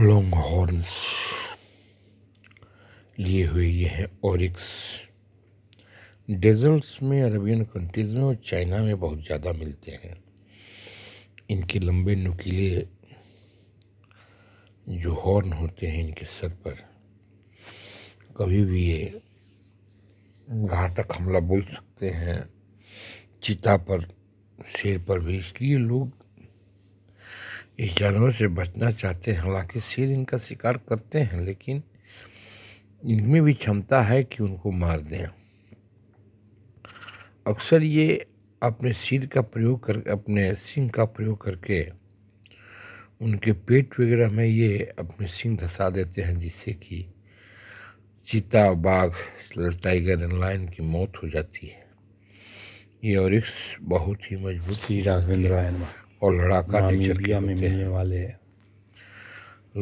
long लिए हुए ये हैं ओरिक्स डेजर्ट्स में अरबियन कंट्रीज़ में और चाइना में बहुत ज़्यादा मिलते हैं इनके लंबे नुकीले जो हॉर्न होते हैं इनके सर पर कभी भी ये घातक हमला बोल सकते हैं चिता पर शेर पर भी इसलिए लोग इस जानवर से बचना चाहते हैं हालांकि शेर इनका शिकार करते हैं लेकिन इनमें भी क्षमता है कि उनको मार दें अक्सर ये अपने सिर का प्रयोग कर अपने सिंह का प्रयोग करके उनके पेट वगैरह में ये अपने सिंह धसा देते हैं जिससे कि चीता बाघ टाइगर एंड लाइन की मौत हो जाती है ये और एक बहुत ही मजबूत राघवेंद्र और लड़ाका नेचर हाँ, के में मिलने वाले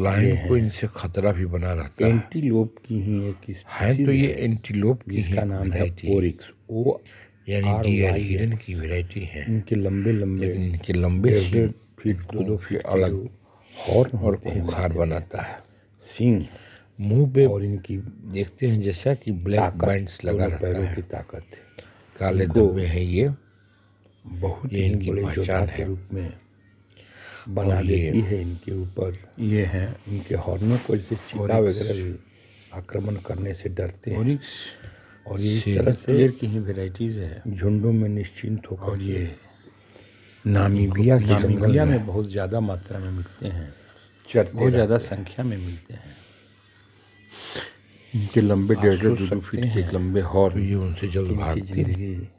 लाइन को इनसे खतरा भी बना रहता है एंटीलोप की ही एक है तो ये एंटीलोप की इसका नाम है ओरिक्स ओ यानी डियर हिरन की वैरायटी है इनके लंबे लंबे इनके लंबे फीट दो दो फीट अलग हॉर्न और खुखार बनाता है सिंह मुंह पे और इनकी देखते हैं जैसा कि ब्लैक बैंड्स लगा रहता है ताकत काले धब्बे हैं ये बहुत ये इनकी पहचान है रूप में बना देती है इनके ऊपर ये हैं इनके हॉर्नों को जैसे चीता वगैरह आक्रमण करने से डरते हैं और ये तरह से की ही वेराइटीज़ है झुंडों में निश्चिंत होकर और ये नामीबिया नामीबिया में बहुत ज़्यादा मात्रा में मिलते हैं बहुत ज़्यादा संख्या में मिलते हैं इनके लंबे डेढ़ डेढ़ फीट के लंबे हॉर्न तो ये उनसे जल्द भागती है